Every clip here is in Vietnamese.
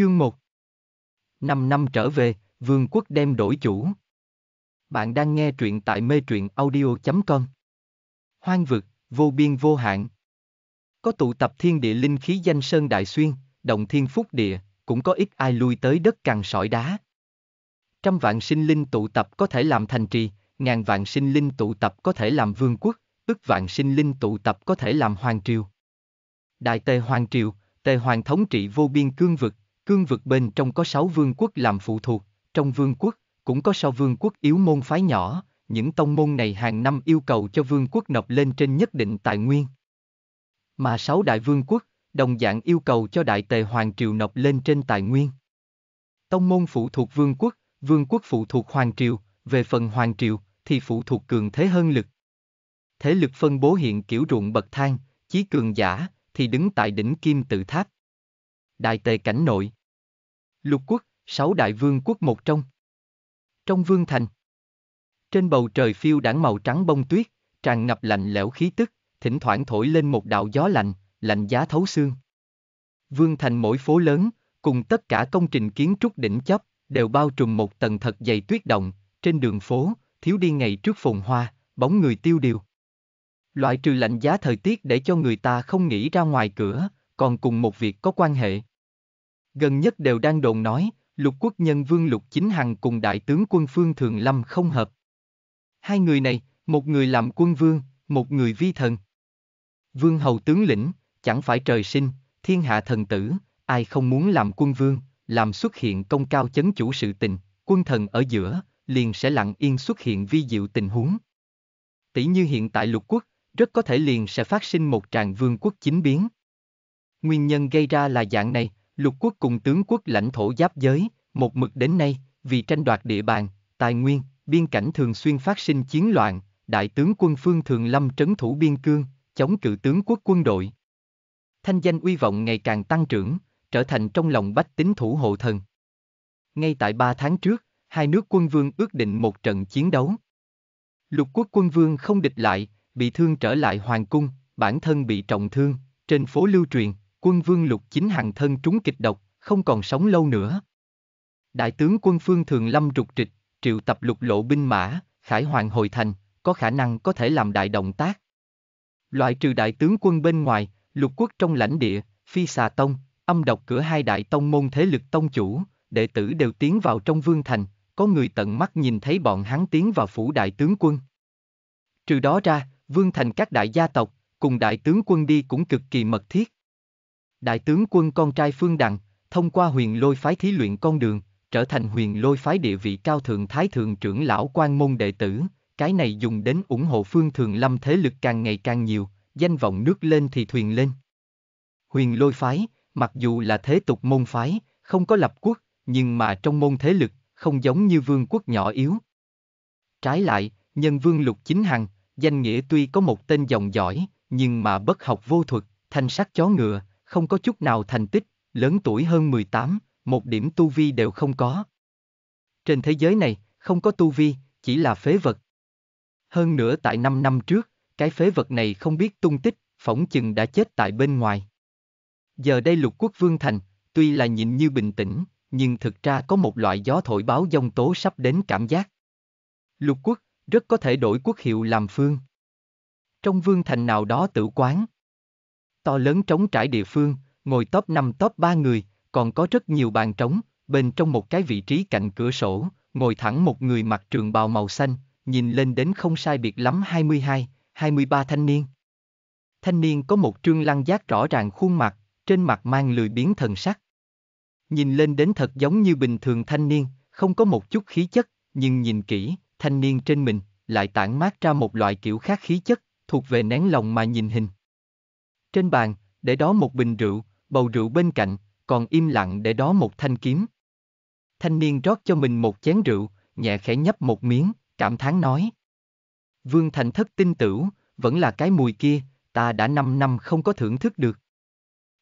Chương 1 năm năm trở về, vương quốc đem đổi chủ. Bạn đang nghe truyện tại mê truyện audio.com. Hoang vực, vô biên vô hạn. Có tụ tập thiên địa linh khí danh sơn đại xuyên, động thiên phúc địa, cũng có ít ai lui tới đất cằn sỏi đá. Trăm vạn sinh linh tụ tập có thể làm thành trì, ngàn vạn sinh linh tụ tập có thể làm vương quốc, ức vạn sinh linh tụ tập có thể làm hoàng triều. Đại tề hoàng triều, tề hoàng thống trị vô biên cương vực, Cương vực bên trong có sáu vương quốc làm phụ thuộc, trong vương quốc, cũng có sáu vương quốc yếu môn phái nhỏ, những tông môn này hàng năm yêu cầu cho vương quốc nộp lên trên nhất định tài nguyên. Mà sáu đại vương quốc, đồng dạng yêu cầu cho đại tề hoàng triều nộp lên trên tài nguyên. Tông môn phụ thuộc vương quốc, vương quốc phụ thuộc hoàng triều, về phần hoàng triều, thì phụ thuộc cường thế hơn lực. Thế lực phân bố hiện kiểu ruộng bậc thang, chí cường giả, thì đứng tại đỉnh kim tự tháp đại tề cảnh nội. Lục quốc, sáu đại vương quốc một trong. Trong vương thành. Trên bầu trời phiêu đảng màu trắng bông tuyết, tràn ngập lạnh lẽo khí tức, thỉnh thoảng thổi lên một đạo gió lạnh, lạnh giá thấu xương. Vương thành mỗi phố lớn, cùng tất cả công trình kiến trúc đỉnh chấp, đều bao trùm một tầng thật dày tuyết động, trên đường phố, thiếu đi ngày trước phồn hoa, bóng người tiêu điều. Loại trừ lạnh giá thời tiết để cho người ta không nghĩ ra ngoài cửa, còn cùng một việc có quan hệ. Gần nhất đều đang đồn nói, lục quốc nhân vương lục chính hằng cùng đại tướng quân phương thường lâm không hợp. Hai người này, một người làm quân vương, một người vi thần. Vương hầu tướng lĩnh, chẳng phải trời sinh, thiên hạ thần tử, ai không muốn làm quân vương, làm xuất hiện công cao chấn chủ sự tình, quân thần ở giữa, liền sẽ lặng yên xuất hiện vi diệu tình huống. Tỷ như hiện tại lục quốc, rất có thể liền sẽ phát sinh một tràng vương quốc chính biến. Nguyên nhân gây ra là dạng này, lục quốc cùng tướng quốc lãnh thổ giáp giới, một mực đến nay, vì tranh đoạt địa bàn, tài nguyên, biên cảnh thường xuyên phát sinh chiến loạn, đại tướng quân phương thường lâm trấn thủ biên cương, chống cự tướng quốc quân đội. Thanh danh uy vọng ngày càng tăng trưởng, trở thành trong lòng bách tính thủ hộ thần. Ngay tại ba tháng trước, hai nước quân vương ước định một trận chiến đấu. Lục quốc quân vương không địch lại, bị thương trở lại hoàng cung, bản thân bị trọng thương, trên phố lưu truyền, quân vương lục chính hằng thân trúng kịch độc, không còn sống lâu nữa. Đại tướng quân Phương Thường Lâm rục trịch, triệu tập lục lộ binh mã, khải hoàng hồi thành, có khả năng có thể làm đại động tác. Loại trừ đại tướng quân bên ngoài, lục quốc trong lãnh địa, phi xà tông, âm độc cửa hai đại tông môn thế lực tông chủ, đệ tử đều tiến vào trong vương thành, có người tận mắt nhìn thấy bọn hắn tiến vào phủ đại tướng quân. Trừ đó ra, vương thành các đại gia tộc, cùng đại tướng quân đi cũng cực kỳ mật thiết. Đại tướng quân con trai Phương Đặng, thông qua huyền lôi phái thí luyện con đường, trở thành huyền lôi phái địa vị cao thượng thái thượng trưởng lão quan môn đệ tử, cái này dùng đến ủng hộ phương thường lâm thế lực càng ngày càng nhiều, danh vọng nước lên thì thuyền lên. Huyền lôi phái, mặc dù là thế tục môn phái, không có lập quốc, nhưng mà trong môn thế lực, không giống như vương quốc nhỏ yếu. Trái lại, nhân vương lục chính hằng, danh nghĩa tuy có một tên dòng giỏi, nhưng mà bất học vô thuật, thanh sắc chó ngựa, không có chút nào thành tích, lớn tuổi hơn 18, một điểm tu vi đều không có. Trên thế giới này, không có tu vi, chỉ là phế vật. Hơn nữa tại 5 năm trước, cái phế vật này không biết tung tích, phỏng chừng đã chết tại bên ngoài. Giờ đây lục quốc vương thành, tuy là nhìn như bình tĩnh, nhưng thực ra có một loại gió thổi báo dông tố sắp đến cảm giác. Lục quốc, rất có thể đổi quốc hiệu làm phương. Trong vương thành nào đó tự quán to lớn trống trải địa phương, ngồi top 5 top 3 người, còn có rất nhiều bàn trống, bên trong một cái vị trí cạnh cửa sổ, ngồi thẳng một người mặc trường bào màu xanh, nhìn lên đến không sai biệt lắm 22, 23 thanh niên. Thanh niên có một trương lăng giác rõ ràng khuôn mặt, trên mặt mang lười biến thần sắc. Nhìn lên đến thật giống như bình thường thanh niên, không có một chút khí chất, nhưng nhìn kỹ, thanh niên trên mình, lại tản mát ra một loại kiểu khác khí chất, thuộc về nén lòng mà nhìn hình. Trên bàn, để đó một bình rượu, bầu rượu bên cạnh, còn im lặng để đó một thanh kiếm. Thanh niên rót cho mình một chén rượu, nhẹ khẽ nhấp một miếng, cảm thán nói. Vương Thành thất tin tửu, vẫn là cái mùi kia, ta đã năm năm không có thưởng thức được.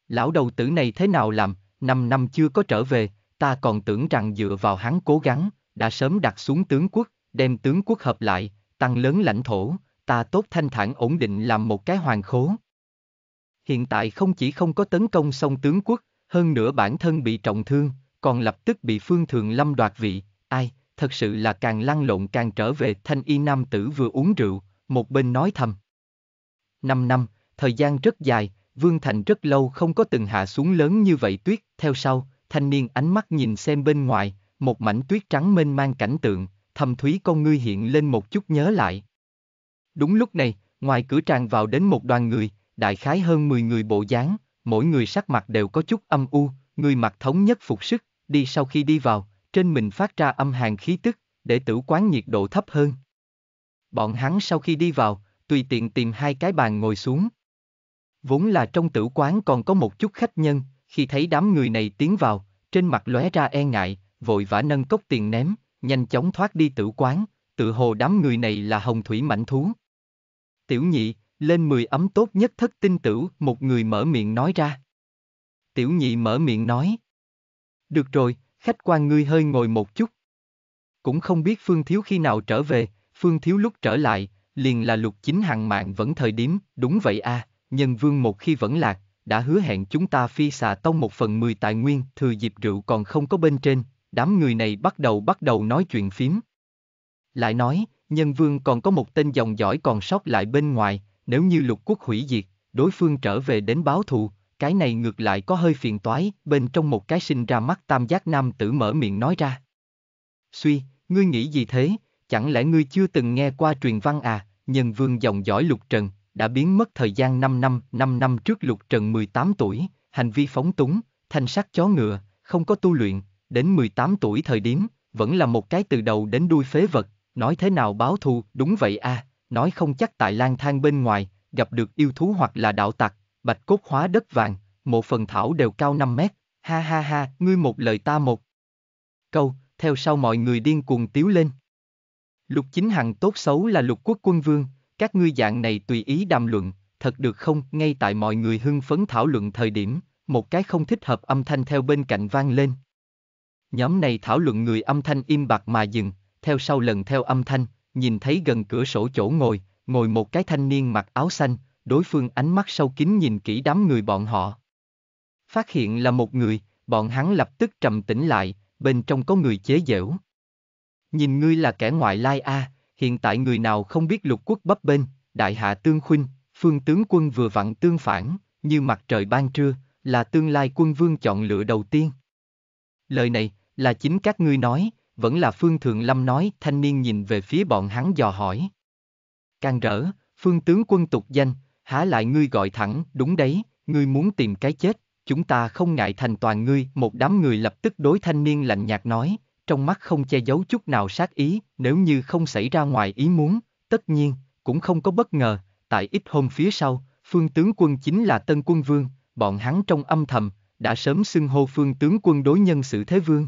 Lão đầu tử này thế nào làm, năm năm chưa có trở về, ta còn tưởng rằng dựa vào hắn cố gắng, đã sớm đặt xuống tướng quốc, đem tướng quốc hợp lại, tăng lớn lãnh thổ, ta tốt thanh thản ổn định làm một cái hoàng khố. Hiện tại không chỉ không có tấn công sông tướng quốc, hơn nữa bản thân bị trọng thương, còn lập tức bị Phương Thường Lâm đoạt vị, ai, thật sự là càng lăn lộn càng trở về thanh y nam tử vừa uống rượu, một bên nói thầm. Năm năm, thời gian rất dài, Vương Thành rất lâu không có từng hạ xuống lớn như vậy tuyết, theo sau, thanh niên ánh mắt nhìn xem bên ngoài, một mảnh tuyết trắng mênh mang cảnh tượng, thầm thúy con ngươi hiện lên một chút nhớ lại. Đúng lúc này, ngoài cửa tràn vào đến một đoàn người, đại khái hơn 10 người bộ dáng, mỗi người sắc mặt đều có chút âm u, người mặc thống nhất phục sức, đi sau khi đi vào, trên mình phát ra âm hàng khí tức, để tử quán nhiệt độ thấp hơn. Bọn hắn sau khi đi vào, tùy tiện tìm hai cái bàn ngồi xuống. Vốn là trong tử quán còn có một chút khách nhân, khi thấy đám người này tiến vào, trên mặt lóe ra e ngại, vội vã nâng cốc tiền ném, nhanh chóng thoát đi tử quán, tự hồ đám người này là hồng thủy mảnh thú. Tiểu nhị, lên 10 ấm tốt nhất thất tinh tửu, một người mở miệng nói ra. Tiểu nhị mở miệng nói. Được rồi, khách quan ngươi hơi ngồi một chút. Cũng không biết Phương Thiếu khi nào trở về, Phương Thiếu lúc trở lại, liền là lục chính hằng mạng vẫn thời điểm, đúng vậy a à, nhân vương một khi vẫn lạc, đã hứa hẹn chúng ta phi xà tông một phần mười tài nguyên, thừa dịp rượu còn không có bên trên, đám người này bắt đầu bắt đầu nói chuyện phím. Lại nói, nhân vương còn có một tên dòng giỏi còn sót lại bên ngoài, nếu như lục quốc hủy diệt, đối phương trở về đến báo thù, cái này ngược lại có hơi phiền toái, bên trong một cái sinh ra mắt tam giác nam tử mở miệng nói ra. Suy, ngươi nghĩ gì thế, chẳng lẽ ngươi chưa từng nghe qua truyền văn à, nhân vương dòng dõi lục trần, đã biến mất thời gian 5 năm, 5 năm trước lục trần 18 tuổi, hành vi phóng túng, thanh sắc chó ngựa, không có tu luyện, đến 18 tuổi thời điểm, vẫn là một cái từ đầu đến đuôi phế vật, nói thế nào báo thù, đúng vậy à nói không chắc tại lang thang bên ngoài, gặp được yêu thú hoặc là đạo tặc, bạch cốt hóa đất vàng, một phần thảo đều cao 5 mét, ha ha ha, ngươi một lời ta một. Câu, theo sau mọi người điên cuồng tiếu lên. Lục chính hằng tốt xấu là lục quốc quân vương, các ngươi dạng này tùy ý đàm luận, thật được không, ngay tại mọi người hưng phấn thảo luận thời điểm, một cái không thích hợp âm thanh theo bên cạnh vang lên. Nhóm này thảo luận người âm thanh im bặt mà dừng, theo sau lần theo âm thanh, nhìn thấy gần cửa sổ chỗ ngồi, ngồi một cái thanh niên mặc áo xanh, đối phương ánh mắt sâu kín nhìn kỹ đám người bọn họ. Phát hiện là một người, bọn hắn lập tức trầm tĩnh lại, bên trong có người chế giễu. Nhìn ngươi là kẻ ngoại lai a, hiện tại người nào không biết lục quốc bấp bên, đại hạ tương khuynh, phương tướng quân vừa vặn tương phản, như mặt trời ban trưa, là tương lai quân vương chọn lựa đầu tiên. Lời này, là chính các ngươi nói, vẫn là Phương Thượng Lâm nói, thanh niên nhìn về phía bọn hắn dò hỏi. Càng rỡ, Phương tướng quân tục danh, há lại ngươi gọi thẳng, đúng đấy, ngươi muốn tìm cái chết, chúng ta không ngại thành toàn ngươi, một đám người lập tức đối thanh niên lạnh nhạt nói, trong mắt không che giấu chút nào sát ý, nếu như không xảy ra ngoài ý muốn, tất nhiên, cũng không có bất ngờ, tại ít hôm phía sau, phương tướng quân chính là tân quân vương, bọn hắn trong âm thầm, đã sớm xưng hô phương tướng quân đối nhân sự thế vương.